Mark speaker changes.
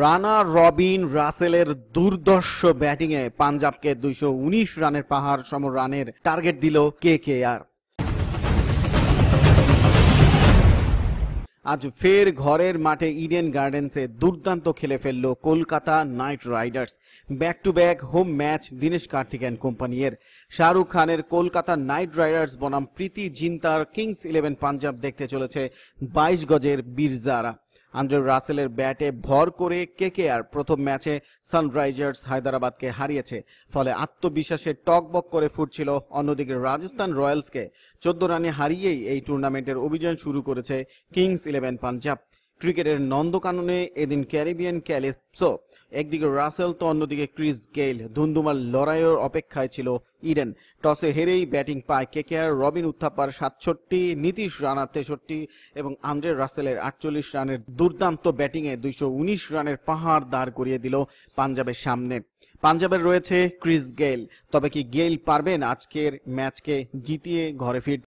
Speaker 1: রানা রবিন রাসেলের দুর্দর্শ ব্যাটিংয়ে পাঞ্জাবকে দুইশো রানের পাহাড় সম রানের টার্গেট দিল কে কে আর আজ ফের ঘরের মাঠে ইডেন গার্ডেন্সে দুর্দান্ত খেলে ফেলল Kolkata Knight Riders back to back home match Dinesh Karthik and কোম্পানিয়ের শাহরুখ খানের কলকাতা নাইট রাইডার্স বনাম প্রীতি জিন্তার কিংস ইলেভেন পাঞ্জাব দেখতে চলেছে বাইশ গজের বীরজারা আন্দ্রে রাসেলের ব্যাটে ভর করে কেকেআর প্রথম ম্যাচে সানরাইজার্স হায়দরাবাদকে হারিয়েছে ফলে আত্মবিশ্বাসে টকবক করে ফুটছিল অন্যদিকে রাজস্থান রয়্যালসকে চোদ্দ রানে হারিয়েই এই টুর্নামেন্টের অভিযান শুরু করেছে কিংস ইলেভেন পাঞ্জাব ক্রিকেটের নন্দকাননে এদিন ক্যারিবিয়ান ক্যালিপসো একদিকে রাসেল তো অন্যদিকে ক্রিস গেইল ধুন্দুমার লড়াইয়ের অপেক্ষায় ছিল ইডেন টসে হেরেই ব্যাটিং পায় কেকেআর রবিন উত্থাপার সাতষট্টি নীতিশ রানার তেষট্টি এবং আন্দ্রে রাসেলের আটচল্লিশ রানের দুর্দান্ত ব্যাটিংয়ে দুইশো রানের পাহাড় দাঁড় করিয়ে দিল পাঞ্জাবের সামনে পাঞ্জাবের রয়েছে ক্রিস গেইল তবে কি গেইল পারবেন আজকের ম্যাচকে জিতিয়ে ঘরে ফিরতে